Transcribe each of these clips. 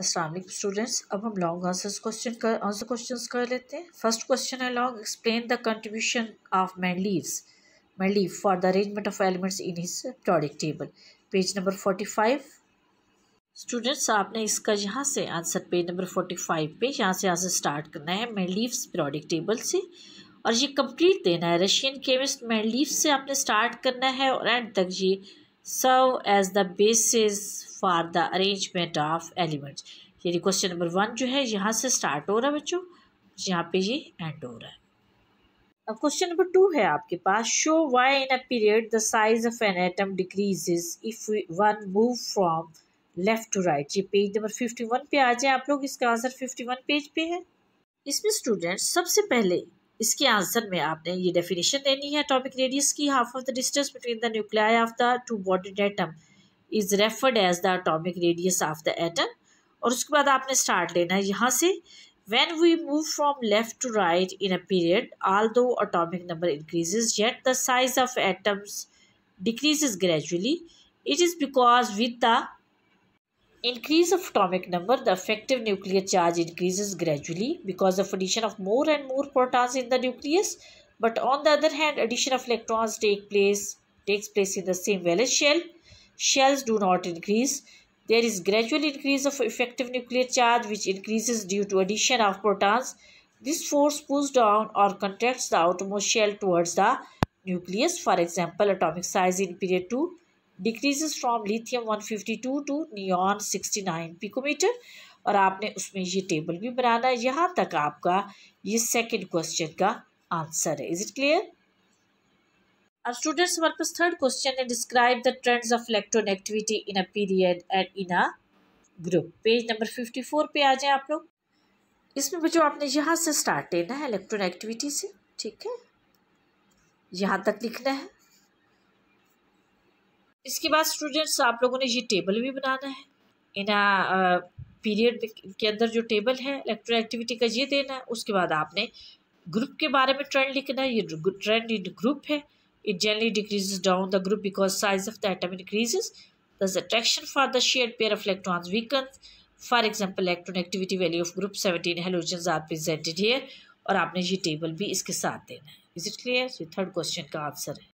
अस्सलाम स्टूडेंट्स अब हम लॉन्ग आंसर्स क्वेश्चन कर आंसर क्वेश्चंस कर लेते हैं फर्स्ट क्वेश्चन है long explain the contribution of Mendeleev's leave for the arrangement of elements in his periodic table page number forty five students आपने इसका यहाँ से answer page number forty five पे यहाँ से आंसर स्टार्ट करना है मैन प्रोडिक टेबल से और ये कंप्लीट देना है रशियन केमिस्ट मैन लीव से आपने स्टार्ट करना है और एंड तक ये serve as the basis for the arrangement of elements यानी क्वेश्चन नंबर वन जो है यहाँ से स्टार्ट हो रहा है बच्चों यहाँ पे ये एंड हो रहा है अब क्वेश्चन नंबर टू है आपके पास show why in a period the size of an atom decreases if one move from left to right ये पेज नंबर फिफ्टी वन पे आ जाए आप लोग इसका आंसर फिफ्टी वन पेज पे है इसमें स्टूडेंट सबसे पहले इसके आंसर में आपने ये डेफिनेशन देनी है टॉपिक रेडियस की half of the distance between the nuclei of the two body atom is referred as the atomic radius of the atom और उसके बाद आपने स्टार्ट लेना है यहाँ से when we move from left to right in a period although atomic number increases yet the size of atoms decreases gradually it is because with the Increase of atomic number, the effective nuclear charge increases gradually because of addition of more and more protons in the nucleus. But on the other hand, addition of electrons take place, takes place in the same valence shell. Shells do not increase. There is gradual increase of effective nuclear charge which increases due to addition of protons. This force pulls down or contracts the outermost shell towards the nucleus. For example, atomic size in period 2 decreases from lithium 152 to neon 69 picometre और आपने उसमें ये table भी बनाना है यहाँ तक आपका ये सेकंड क्वेश्चन का आंसर है इज इट क्लियर अब स्टूडेंट्स हमारे पास थर्ड क्वेश्चन है describe the trends of electron activity in a period and in a group page number fifty four पे आ जाए आप लोग इसमें बच्चों आपने यहाँ से स्टार्ट लेना है इलेक्ट्रॉन एक्टिविटी से ठीक है यहाँ तक लिखना है इसके बाद स्टूडेंट्स आप लोगों ने ये टेबल भी बनाना है इन पीरियड के अंदर जो टेबल है इलेक्ट्रो एक्टिविटी का ये देना है उसके बाद आपने ग्रुप के बारे में ट्रेंड लिखना है ये ट्रेंड इन ग्रुप है it generally decreases down the group because size of the atom increases thus attraction for the share pair of electrons weakens फॉर example electron activity value of group 17 halogens are presented और आपने ये table भी इसके साथ देना है is it clear ये थर्ड क्वेश्चन का आंसर है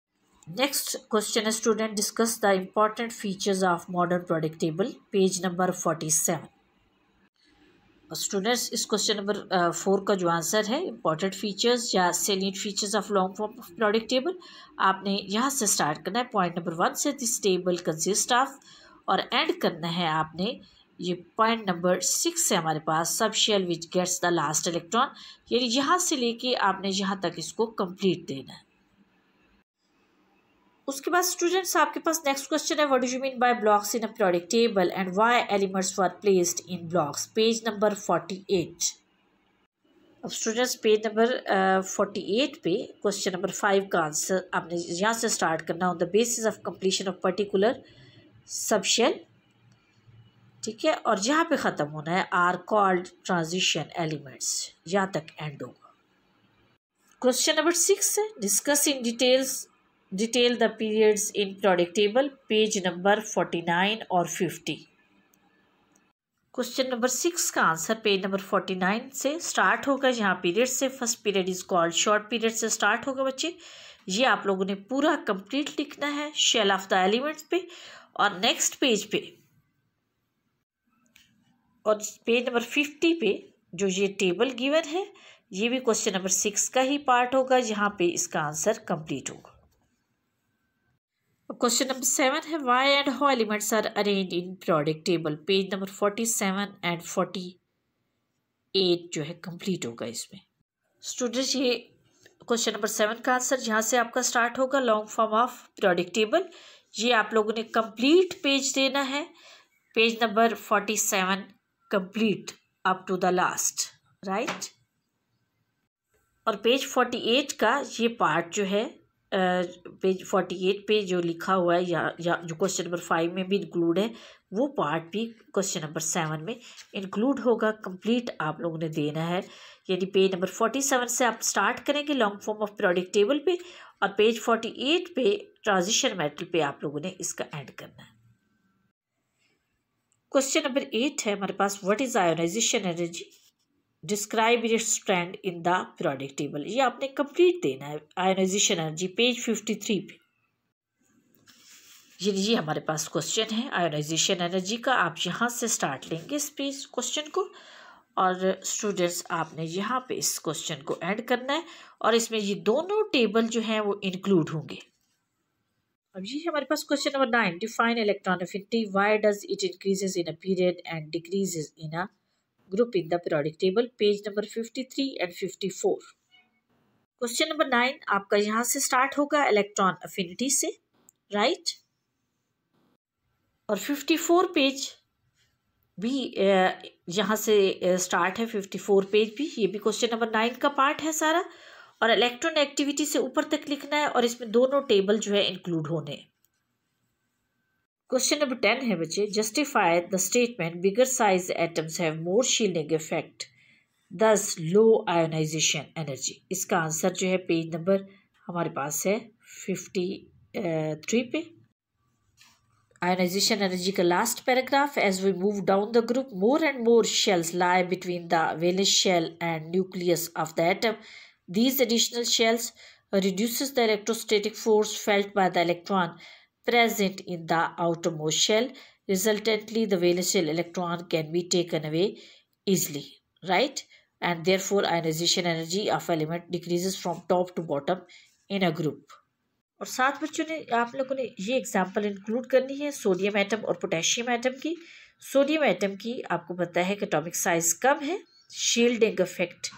next question student discuss the important features of modern product table page number forty seven students इस क्वेश्चन नंबर फोर का जो आंसर है इम्पॉर्टेंट फीचर्स या salient features of long form of product table आपने यहाँ से start करना है पॉइंट नंबर वन से दिस टेबल कंसिस्ट ऑफ और एंड करना है आपने ये पॉइंट नंबर सिक्स है हमारे पास subshell which gets the last electron यानी यहाँ से लेके आपने यहाँ तक इसको कंप्लीट देना है उसके बाद स्टूडेंट्स आपके पास नेक्स्ट क्वेश्चन है what do you mean by blocks in a periodic table and why elements were placed in blocks page number forty eight अब students page number forty eight पे क्वेश्चन नंबर फाइव का answer आपने यहाँ से start करना on the basis of completion of particular subshell ठीक है और यहाँ पे ख़त्म होना है आर कॉल्ड ट्रांजिशन एलिमेंट्स यहाँ तक एंड होगा क्वेश्चन नंबर सिक्स है discuss in details detail the periods in product table page number forty nine और फिफ्टी क्वेश्चन नंबर सिक्स का answer page number forty nine से स्टार्ट होगा यहाँ period से first period is called short period से start होगा बच्चे ये आप लोगों ने पूरा कंप्लीट लिखना है शेल ऑफ द एलिमेंट्स पे और नेक्स्ट पेज पे और पेज नंबर फिफ्टी पे जो ये टेबल गिवन है ये भी क्वेश्चन नंबर सिक्स का ही पार्ट होगा यहाँ पे इसका आंसर कंप्लीट होगा क्वेश्चन नंबर सेवन है why and how elements are arrange in arranged table page number forty seven and forty eight जो है कंप्लीट होगा इसमें स्टूडेंट्स ये क्वेश्चन नंबर सेवन का आंसर यहाँ से आपका स्टार्ट होगा long form of periodic table ये आप लोगों ने कंप्लीट पेज देना है page number forty seven complete up to the last right और पेज फोर्टी एट का ये पार्ट जो है पेज फोर्टी एट पे जो लिखा हुआ है या, या जो क्वेश्चन नंबर फाइव में भी इंक्लूड है वो पार्ट भी क्वेश्चन नंबर सेवन में इंक्लूड होगा कंप्लीट आप लोगों ने देना है यानी पेज नंबर फोर्टी सेवन से आप स्टार्ट करेंगे long form of product table पे और पेज फोर्टी एट पे ट्रांजिशन मेटल पे आप लोगों ने इसका एंड करना है क्वेश्चन नंबर एट है हमारे पास what is ionization energy describe its trend in the periodic table ये आपने कंप्लीट देना है ionization energy page fifty three पे ये लीजिए हमारे पास क्वेश्चन है आयोनाइजेशन एनर्जी का आप यहाँ से स्टार्ट लेंगे इस पेज क्वेश्चन को और स्टूडेंट्स आपने यहाँ पे इस क्वेश्चन को ऐड करना है और इसमें ये दोनों टेबल जो हैं वो इंक्लूड होंगे अब ये हमारे पास question number nine define electron affinity why does it increases in a period and decreases in a group in the periodic table page number 53 and 54 question number 9 aapka yahan se start hoga electron affinity se right? aur 54 page भी यहाँ से start है 54 page भी ये भी question number nine का part है सारा और इलेक्ट्रॉन एक्टिविटी से ऊपर तक लिखना है और इसमें दोनों टेबल जो है इंक्लूड होने हैं क्वेश्चन नंबर टेन है बच्चे justify the statement bigger size atoms have more shielding effect thus low ionization energy इसका आंसर जो है पेज नंबर हमारे पास है फिफ्टी थ्री पे ionization energy ka last paragraph as we move down the group more and more shells lie between the valence shell and nucleus of the atom these additional shells reduces the electrostatic force felt by the electron present in the outermost shell. Resultantly, the valence shell electron can be taken away easily, right? And therefore, ionization energy of element decreases from top to bottom in a group. और साथ बच्चों ने आप लोगों ने ये example include करनी है सोडियम एटम और पोटेशियम एटम की सोडियम एटम की आपको पता है कि एटॉमिक साइज कम है शील्डिंग इफेक्ट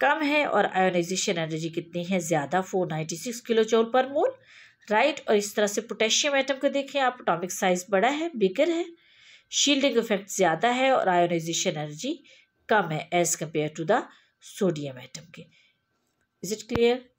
कम है और आयोनाइजेशन एनर्जी कितनी है ज़्यादा four ninety six kilo joule per mole right और इस तरह से पोटेशियम आइटम को देखें आप अटोमिक साइज बड़ा है बिगर है शील्डिंग इफेक्ट ज़्यादा है और आयोनाइजेशन एनर्जी कम है as compare to the sodium atom के इज़ इट क्लियर